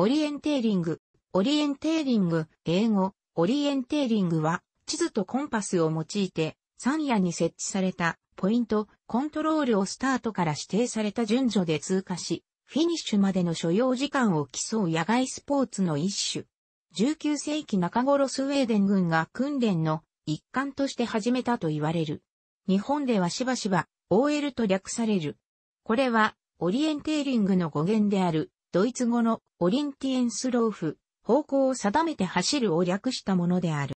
オリエンテーリング。オリエンテーリング、英語、オリエンテーリングは、地図とコンパスを用いて、山野に設置された、ポイント、コントロールをスタートから指定された順序で通過し、フィニッシュまでの所要時間を競う野外スポーツの一種。19世紀中頃スウェーデン軍が訓練の一環として始めたと言われる。日本ではしばしば OL と略される。これはオリエンテーリングの語源であるドイツ語のオリンティエンスローフ、方向を定めて走るを略したものである。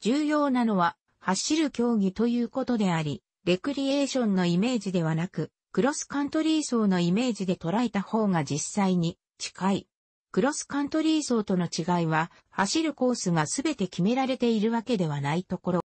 重要なのは、走る競技ということであり、レクリエーションのイメージではなく、クロスカントリー層のイメージで捉えた方が実際に近い。クロスカントリー層との違いは、走るコースが全て決められているわけではないところ。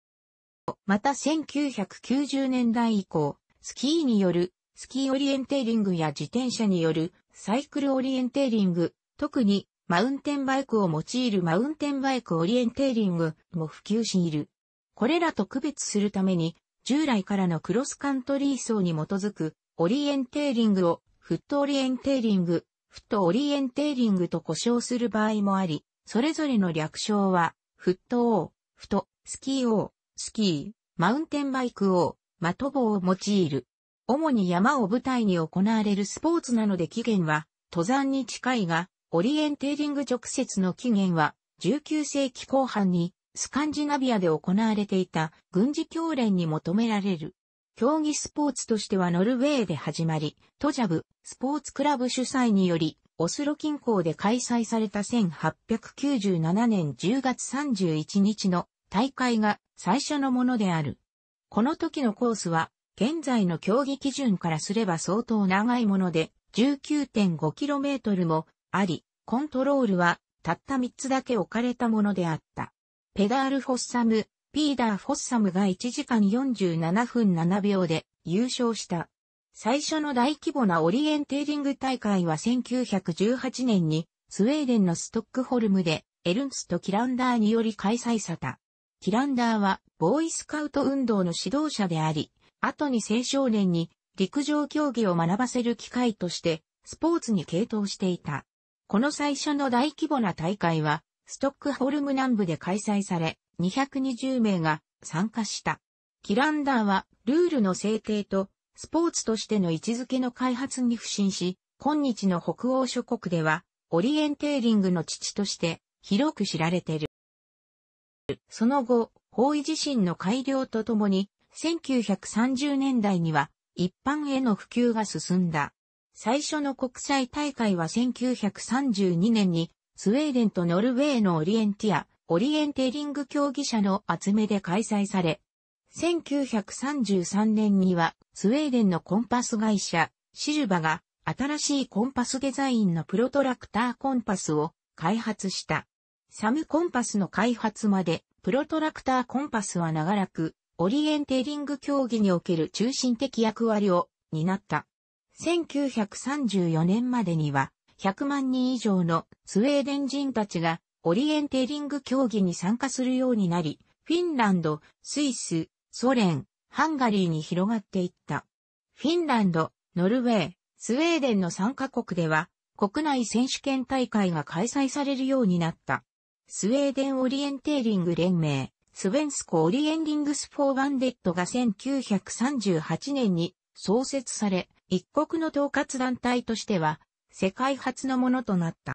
また1990年代以降、スキーによるスキーオリエンテーリングや自転車によるサイクルオリエンテーリング、特にマウンテンバイクを用いるマウンテンバイクオリエンテーリングも普及している。これらと区別するために、従来からのクロスカントリー層に基づくオリエンテーリングをフットオリエンテーリング、フットオリエンテーリングと呼称する場合もあり、それぞれの略称は、フット王、フット、スキー王、スキー、マウンテンバイク王、マトボを用いる。主に山を舞台に行われるスポーツなので起源は、登山に近いが、オリエンテーリング直接の起源は、19世紀後半に、スカンジナビアで行われていた軍事教練に求められる。競技スポーツとしてはノルウェーで始まり、トジャブ、スポーツクラブ主催により、オスロ近郊で開催された1897年10月31日の大会が最初のものである。この時のコースは現在の競技基準からすれば相当長いもので 19.5km もあり、コントロールはたった3つだけ置かれたものであった。ペダール・フォッサム、ピーダー・フォッサムが1時間47分7秒で優勝した。最初の大規模なオリエンテーリング大会は1918年にスウェーデンのストックホルムでエルンスとキランダーにより開催された。キランダーはボーイスカウト運動の指導者であり、後に青少年に陸上競技を学ばせる機会としてスポーツに傾倒していた。この最初の大規模な大会はストックホルム南部で開催され220名が参加した。キランダーはルールの制定とスポーツとしての位置づけの開発に不信し、今日の北欧諸国ではオリエンテーリングの父として広く知られている。その後、方位自身の改良とともに1930年代には一般への普及が進んだ。最初の国際大会は1932年にスウェーデンとノルウェーのオリエンティア、オリエンテリング競技者の集めで開催され、1933年にはスウェーデンのコンパス会社、シルバが新しいコンパスデザインのプロトラクターコンパスを開発した。サムコンパスの開発までプロトラクターコンパスは長らくオリエンテーリング競技における中心的役割を担った。1934年までには100万人以上のスウェーデン人たちがオリエンテーリング競技に参加するようになり、フィンランド、スイス、ソ連、ハンガリーに広がっていった。フィンランド、ノルウェー、スウェーデンの3カ国では国内選手権大会が開催されるようになった。スウェーデンオリエンテーリング連盟スウェンスコ・オリエンディングス・フォー・ワンデットが1938年に創設され、一国の統括団体としては、世界初のものとなった。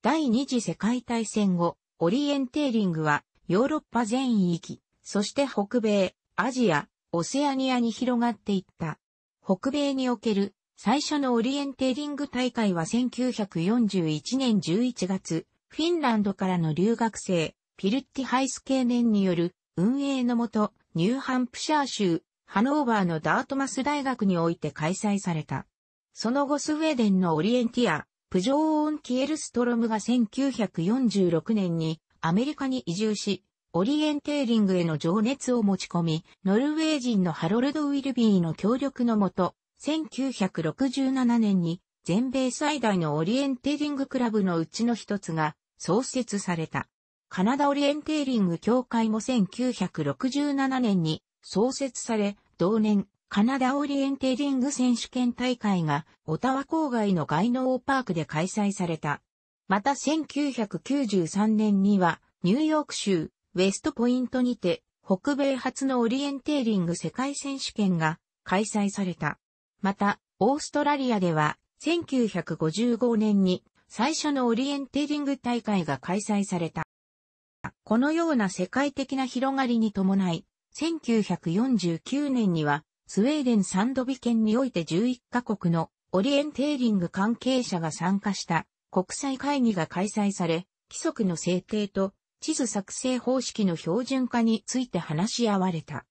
第二次世界大戦後、オリエンテーリングはヨーロッパ全域、そして北米、アジア、オセアニアに広がっていった。北米における最初のオリエンテーリング大会は1941年11月、フィンランドからの留学生、ピルッティハイス経年による運営のもと、ニューハンプシャー州、ハノーバーのダートマス大学において開催された。その後スウェーデンのオリエンティア、プジョーオン・キエルストロムが1946年にアメリカに移住し、オリエンテーリングへの情熱を持ち込み、ノルウェー人のハロルド・ウィルビーの協力のもと、1967年に全米最大のオリエンテーリングクラブのうちの一つが創設された。カナダオリエンテーリング協会も1967年に創設され、同年、カナダオリエンテーリング選手権大会が、オタワ郊外のガイノーパークで開催された。また1993年には、ニューヨーク州、ウェストポイントにて、北米初のオリエンテーリング世界選手権が開催された。また、オーストラリアでは、1955年に最初のオリエンテーリング大会が開催された。このような世界的な広がりに伴い、1949年には、スウェーデンサンドビ県において11カ国のオリエンテーリング関係者が参加した国際会議が開催され、規則の制定と地図作成方式の標準化について話し合われた。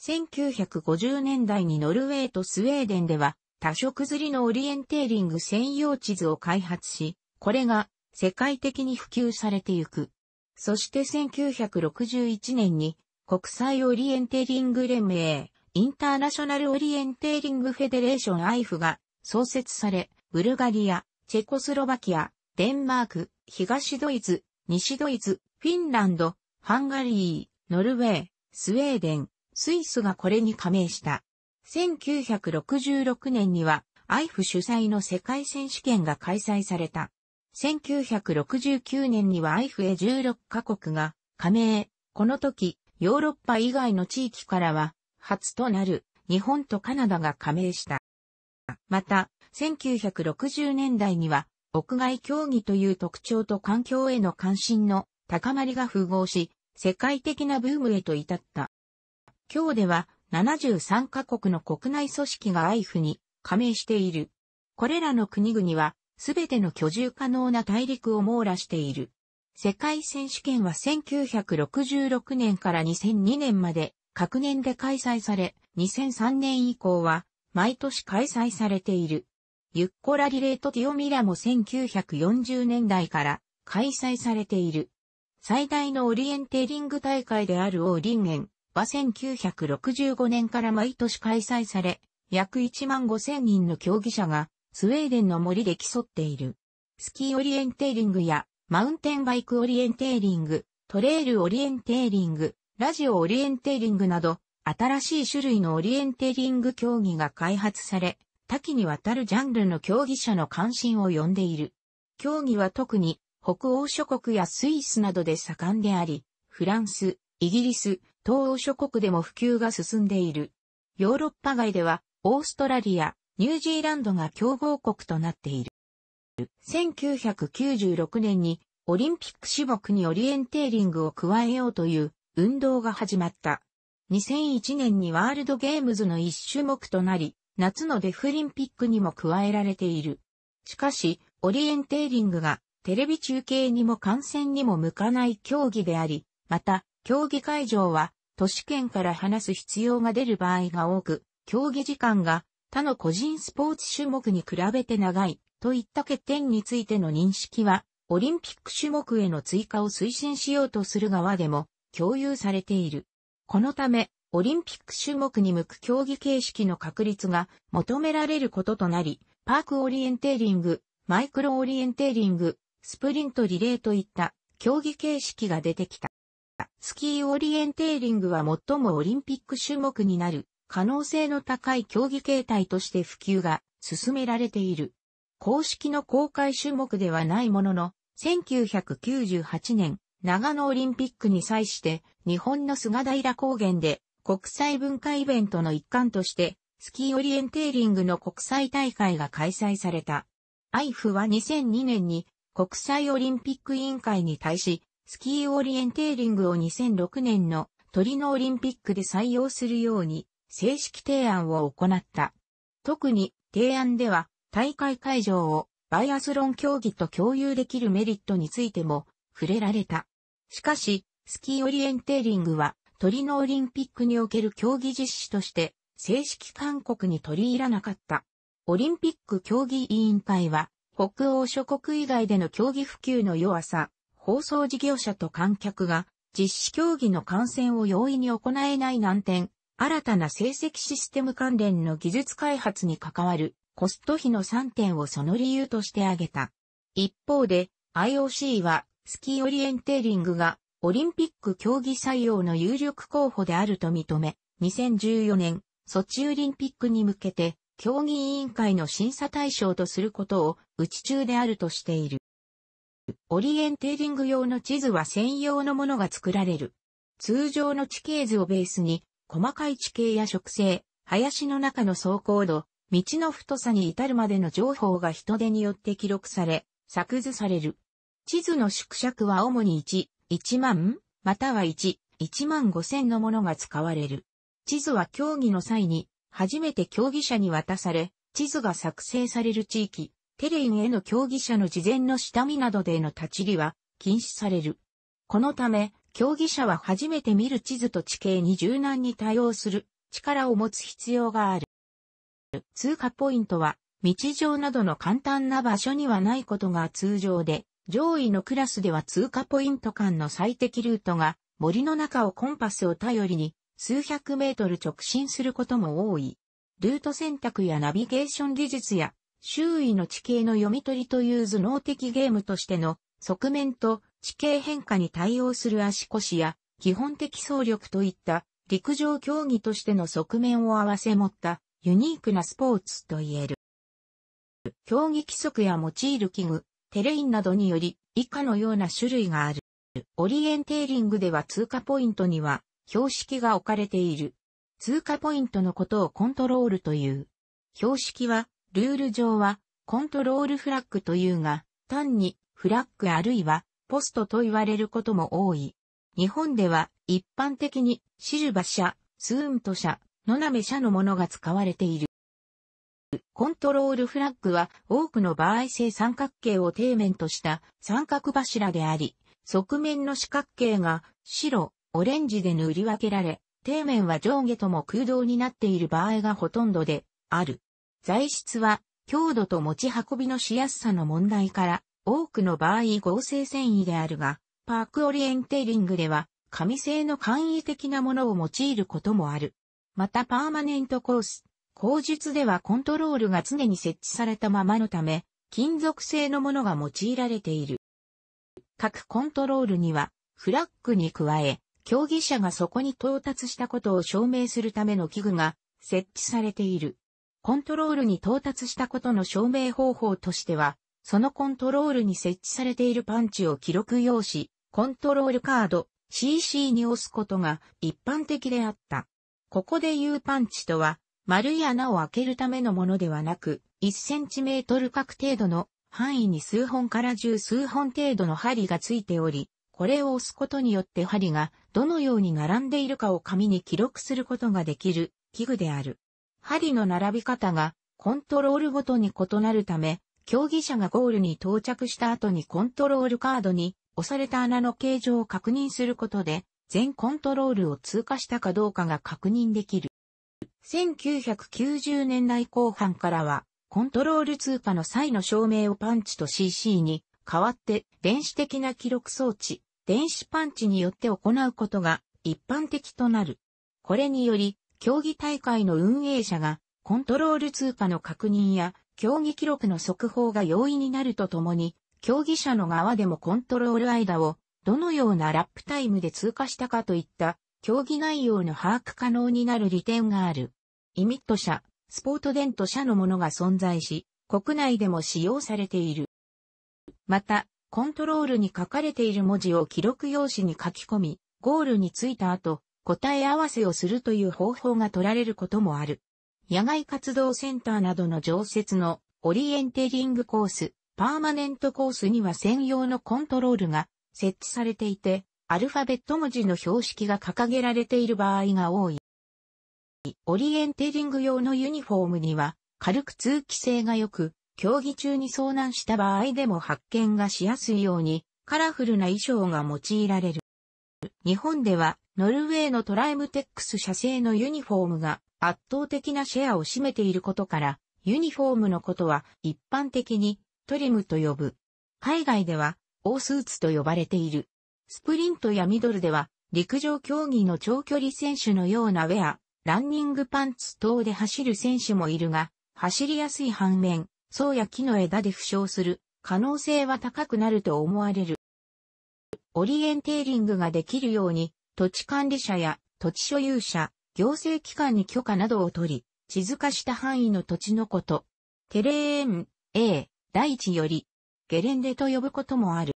1950年代にノルウェーとスウェーデンでは多色釣りのオリエンテーリング専用地図を開発し、これが世界的に普及されてゆく。そして1961年に国際オリエンテーリング連盟、インターナショナルオリエンテーリングフェデレーション IF が創設され、ブルガリア、チェコスロバキア、デンマーク、東ドイツ、西ドイツ、フィンランド、ハンガリー、ノルウェー、スウェーデン、スイスがこれに加盟した。1966年には IF 主催の世界選手権が開催された。1969年には IFA16 カ国が加盟。この時、ヨーロッパ以外の地域からは、初となる日本とカナダが加盟した。また、1960年代には、屋外競技という特徴と環境への関心の高まりが符合し、世界的なブームへと至った。今日では73カ国の国内組織が IF に加盟している。これらの国々はすべての居住可能な大陸を網羅している。世界選手権は1966年から2002年まで各年で開催され、2003年以降は毎年開催されている。ユッコラリレートティオミラも1940年代から開催されている。最大のオリエンテリング大会であるオーリンゲンは1965年から毎年開催され、約1万5千人の競技者がスウェーデンの森で競っている。スキーオリエンテーリングや、マウンテンバイクオリエンテーリング、トレイルオリエンテーリング、ラジオオリエンテーリングなど、新しい種類のオリエンテーリング競技が開発され、多岐にわたるジャンルの競技者の関心を呼んでいる。競技は特に北欧諸国やスイスなどで盛んであり、フランス、イギリス、東欧諸国でも普及が進んでいる。ヨーロッパ外では、オーストラリア、ニュージーランドが競合国となっている。1996年にオリンピック種目にオリエンテーリングを加えようという運動が始まった。2001年にワールドゲームズの一種目となり、夏のデフリンピックにも加えられている。しかし、オリエンテーリングがテレビ中継にも観戦にも向かない競技であり、また、競技会場は都市圏から話す必要が出る場合が多く、競技時間が他の個人スポーツ種目に比べて長いといった欠点についての認識は、オリンピック種目への追加を推進しようとする側でも共有されている。このため、オリンピック種目に向く競技形式の確立が求められることとなり、パークオリエンテーリング、マイクロオリエンテーリング、スプリントリレーといった競技形式が出てきた。スキーオリエンテーリングは最もオリンピック種目になる可能性の高い競技形態として普及が進められている。公式の公開種目ではないものの、1998年、長野オリンピックに際して、日本の菅平高原で国際文化イベントの一環として、スキーオリエンテーリングの国際大会が開催された。IF は2002年に国際オリンピック委員会に対し、スキーオリエンテーリングを2006年のトリノオリンピックで採用するように正式提案を行った。特に提案では大会会場をバイアスロン競技と共有できるメリットについても触れられた。しかし、スキーオリエンテーリングはトリノオリンピックにおける競技実施として正式勧告に取り入らなかった。オリンピック競技委員会は北欧諸国以外での競技普及の弱さ、放送事業者と観客が実施競技の観戦を容易に行えない難点、新たな成績システム関連の技術開発に関わるコスト比の3点をその理由として挙げた。一方で IOC はスキーオリエンテーリングがオリンピック競技採用の有力候補であると認め、2014年ソチオリンピックに向けて競技委員会の審査対象とすることを打ち中であるとしている。オリエンテーリング用の地図は専用のものが作られる。通常の地形図をベースに細かい地形や植生、林の中の走行度、道の太さに至るまでの情報が人手によって記録され、作図される。地図の縮尺は主に1、1万、または1、1万5千のものが使われる。地図は競技の際に、初めて競技者に渡され、地図が作成される地域、テレインへの競技者の事前の下見などでの立ち入りは禁止される。このため、競技者は初めて見る地図と地形に柔軟に対応する力を持つ必要がある。通過ポイントは、道上などの簡単な場所にはないことが通常で、上位のクラスでは通過ポイント間の最適ルートが、森の中をコンパスを頼りに、数百メートル直進することも多い。ルート選択やナビゲーション技術や、周囲の地形の読み取りという頭脳的ゲームとしての側面と地形変化に対応する足腰や基本的走力といった陸上競技としての側面を合わせ持ったユニークなスポーツと言える。競技規則や用いる器具、テレインなどにより以下のような種類がある。オリエンテーリングでは通過ポイントには標識が置かれている。通過ポイントのことをコントロールという。標識は、ルール上はコントロールフラッグというが、単にフラッグあるいはポストと言われることも多い。日本では一般的にシルバ社、スーント社、ノナメ社のものが使われている。コントロールフラッグは多くの場合正三角形を底面とした三角柱であり、側面の四角形が白、オレンジで塗り分けられ、底面は上下とも空洞になっている場合がほとんどである。材質は強度と持ち運びのしやすさの問題から多くの場合合成繊維であるが、パークオリエンテーリングでは、紙製の簡易的なものを用いることもある。またパーマネントコース、口述ではコントロールが常に設置されたままのため、金属製のものが用いられている。各コントロールには、フラッグに加え、競技者がそこに到達したことを証明するための器具が設置されている。コントロールに到達したことの証明方法としては、そのコントロールに設置されているパンチを記録用紙、コントロールカード CC に押すことが一般的であった。ここで言うパンチとは、丸い穴を開けるためのものではなく、1センチメートル角程度の範囲に数本から十数本程度の針がついており、これを押すことによって針がどのように並んでいるかを紙に記録することができる器具である。針の並び方がコントロールごとに異なるため、競技者がゴールに到着した後にコントロールカードに押された穴の形状を確認することで、全コントロールを通過したかどうかが確認できる。1990年代後半からは、コントロール通過の際の照明をパンチと CC に代わって電子的な記録装置、電子パンチによって行うことが一般的となる。これにより、競技大会の運営者がコントロール通過の確認や競技記録の速報が容易になるとともに、競技者の側でもコントロール間をどのようなラップタイムで通過したかといった競技内容の把握可能になる利点がある。イミット社、スポートデント社のものが存在し、国内でも使用されている。また、コントロールに書かれている文字を記録用紙に書き込み、ゴールについた後、答え合わせをするという方法が取られることもある。野外活動センターなどの常設のオリエンテリングコース、パーマネントコースには専用のコントロールが設置されていて、アルファベット文字の標識が掲げられている場合が多い。オリエンテリング用のユニフォームには軽く通気性が良く、競技中に遭難した場合でも発見がしやすいようにカラフルな衣装が用いられる。日本ではノルウェーのトライムテックス社製のユニフォームが圧倒的なシェアを占めていることから、ユニフォームのことは一般的にトリムと呼ぶ。海外では、オースーツと呼ばれている。スプリントやミドルでは、陸上競技の長距離選手のようなウェア、ランニングパンツ等で走る選手もいるが、走りやすい反面、層や木の枝で負傷する可能性は高くなると思われる。オリエンテーリングができるように、土地管理者や土地所有者、行政機関に許可などを取り、地図化した範囲の土地のこと。テレーン、A、大地より、ゲレンデと呼ぶこともある。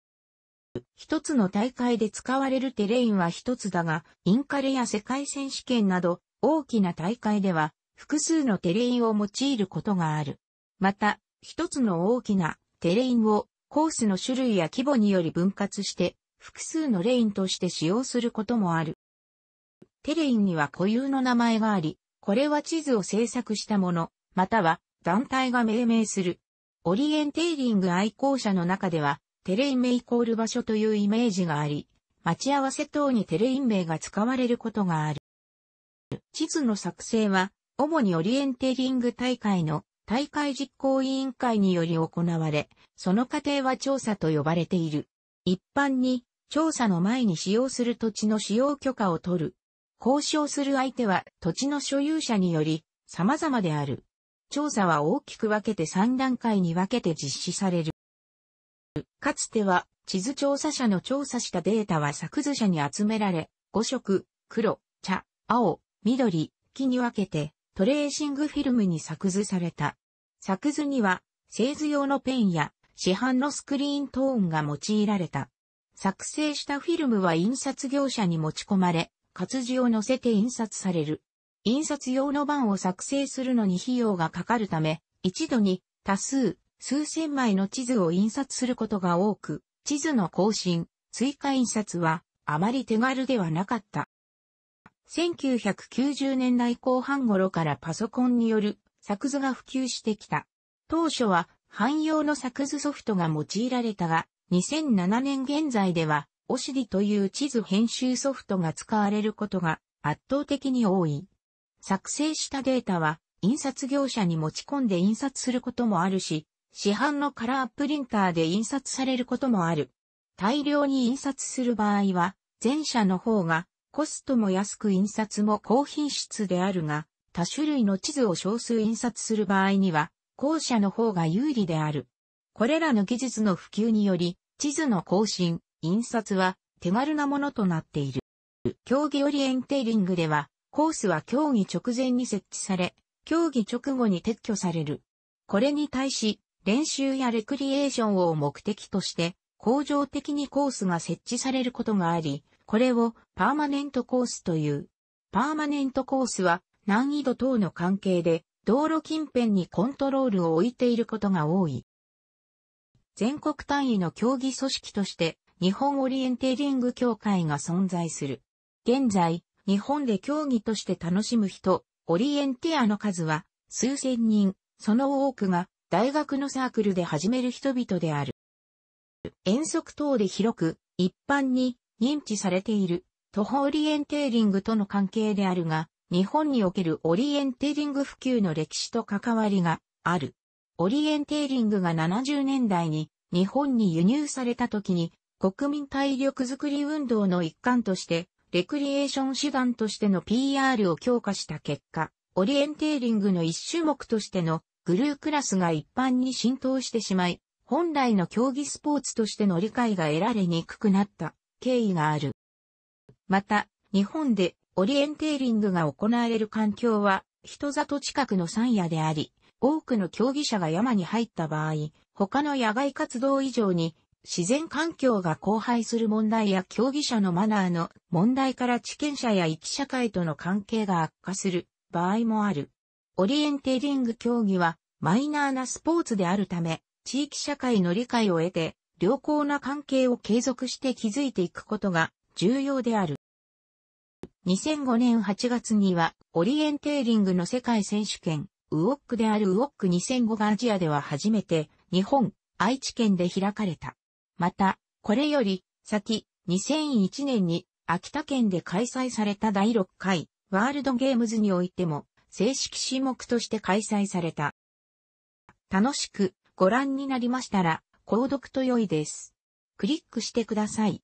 一つの大会で使われるテレインは一つだが、インカレや世界選手権など、大きな大会では、複数のテレインを用いることがある。また、一つの大きなテレインをコースの種類や規模により分割して、複数のレインとして使用することもある。テレインには固有の名前があり、これは地図を制作したもの、または団体が命名する。オリエンテーリング愛好者の中では、テレイン名イコール場所というイメージがあり、待ち合わせ等にテレイン名が使われることがある。地図の作成は、主にオリエンテーリング大会の大会実行委員会により行われ、その過程は調査と呼ばれている。一般に、調査の前に使用する土地の使用許可を取る、交渉する相手は土地の所有者により様々である。調査は大きく分けて3段階に分けて実施される。かつては地図調査者の調査したデータは作図者に集められ、5色、黒、茶、青、緑、木に分けてトレーシングフィルムに作図された。作図には製図用のペンや市販のスクリーントーンが用いられた。作成したフィルムは印刷業者に持ち込まれ、活字を載せて印刷される。印刷用の版を作成するのに費用がかかるため、一度に多数、数千枚の地図を印刷することが多く、地図の更新、追加印刷はあまり手軽ではなかった。1990年代後半頃からパソコンによる作図が普及してきた。当初は汎用の作図ソフトが用いられたが、2007年現在ではオシリという地図編集ソフトが使われることが圧倒的に多い。作成したデータは印刷業者に持ち込んで印刷することもあるし、市販のカラープリンターで印刷されることもある。大量に印刷する場合は、前者の方がコストも安く印刷も高品質であるが、多種類の地図を少数印刷する場合には、後者の方が有利である。これらの技術の普及により、地図の更新、印刷は手軽なものとなっている。競技オリエンテーリングでは、コースは競技直前に設置され、競技直後に撤去される。これに対し、練習やレクリエーションを目的として、恒常的にコースが設置されることがあり、これをパーマネントコースという。パーマネントコースは難易度等の関係で道路近辺にコントロールを置いていることが多い。全国単位の競技組織として日本オリエンテーリング協会が存在する。現在、日本で競技として楽しむ人、オリエンティアの数は数千人、その多くが大学のサークルで始める人々である。遠足等で広く一般に認知されている徒歩オリエンテーリングとの関係であるが、日本におけるオリエンテーリング普及の歴史と関わりがある。オリエンテーリングが70年代に日本に輸入された時に国民体力づくり運動の一環として、レクリエーション手段としての PR を強化した結果、オリエンテーリングの一種目としてのグルークラスが一般に浸透してしまい、本来の競技スポーツとしての理解が得られにくくなった経緯がある。また、日本でオリエンテーリングが行われる環境は人里近くの山野であり、多くの競技者が山に入った場合、他の野外活動以上に自然環境が荒廃する問題や競技者のマナーの問題から地権者や域社会との関係が悪化する場合もある。オリエンテーリング競技はマイナーなスポーツであるため、地域社会の理解を得て、良好な関係を継続して築いていくことが重要である。2005年8月には、オリエンテーリングの世界選手権、ウォックであるウォック2005がアジアでは初めて、日本、愛知県で開かれた。また、これより、先、2001年に、秋田県で開催された第6回、ワールドゲームズにおいても、正式種目として開催された。楽しく、ご覧になりましたら、購読と良いです。クリックしてください。